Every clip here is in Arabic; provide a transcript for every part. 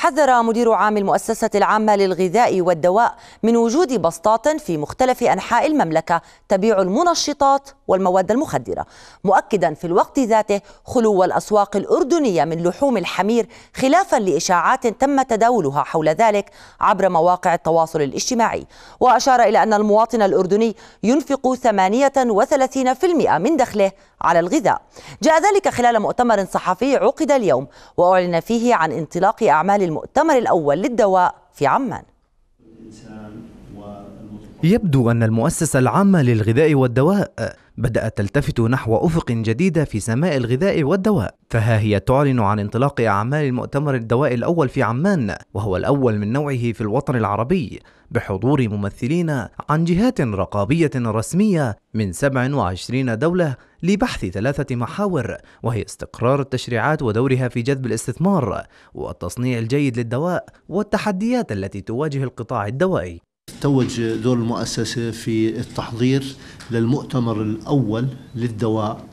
حذر مدير عام المؤسسة العامة للغذاء والدواء من وجود بسطات في مختلف أنحاء المملكة تبيع المنشطات والمواد المخدرة مؤكدا في الوقت ذاته خلو الأسواق الأردنية من لحوم الحمير خلافا لإشاعات تم تداولها حول ذلك عبر مواقع التواصل الاجتماعي وأشار إلى أن المواطن الأردني ينفق 38% من دخله على الغذاء جاء ذلك خلال مؤتمر صحفي عقد اليوم وأعلن فيه عن انطلاق أعمال المؤتمر الأول للدواء في عمان يبدو أن المؤسسة العامة للغذاء والدواء بدأت تلتفت نحو أفق جديدة في سماء الغذاء والدواء فها هي تعلن عن انطلاق أعمال المؤتمر الدوائي الأول في عمان وهو الأول من نوعه في الوطن العربي بحضور ممثلين عن جهات رقابية رسمية من 27 دولة لبحث ثلاثة محاور وهي استقرار التشريعات ودورها في جذب الاستثمار والتصنيع الجيد للدواء والتحديات التي تواجه القطاع الدوائي توج دور المؤسسة في التحضير للمؤتمر الأول للدواء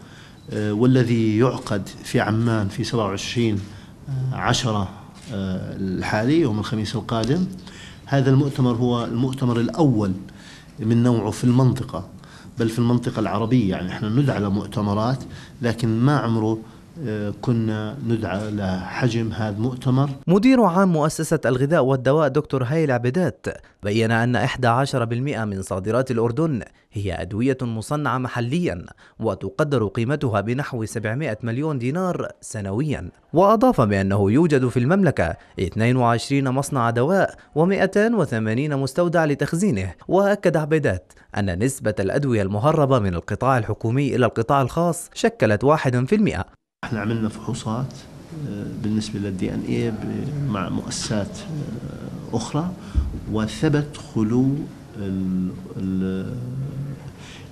آه، والذي يعقد في عمان في 27 آه، عشرة آه، الحالي يوم الخميس القادم هذا المؤتمر هو المؤتمر الأول من نوعه في المنطقة بل في المنطقة العربية يعني احنا ندعى لمؤتمرات لكن ما عمره كنا ندعى لحجم هذا المؤتمر مدير عام مؤسسة الغذاء والدواء دكتور هايل عبدات بيّن أن 11% من صادرات الأردن هي أدوية مصنعة محليا وتقدر قيمتها بنحو 700 مليون دينار سنويا وأضاف بأنه يوجد في المملكة 22 مصنع دواء و280 مستودع لتخزينه وأكد عبدات أن نسبة الأدوية المهربة من القطاع الحكومي إلى القطاع الخاص شكلت 1% احنا عملنا فحوصات آه، بالنسبة للدي ان اي مع مؤسسات آه، اخرى وثبت خلو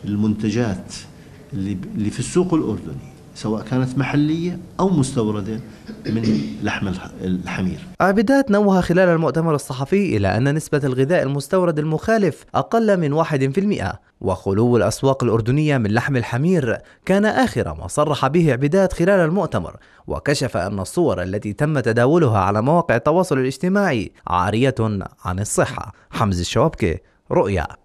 المنتجات اللي في السوق الاردني سواء كانت محلية أو مستوردة من لحم الحمير عبيدات نوه خلال المؤتمر الصحفي إلى أن نسبة الغذاء المستورد المخالف أقل من 1% وخلو الأسواق الأردنية من لحم الحمير كان آخر ما صرح به عبيدات خلال المؤتمر وكشف أن الصور التي تم تداولها على مواقع التواصل الاجتماعي عارية عن الصحة حمز الشوابكي رؤيا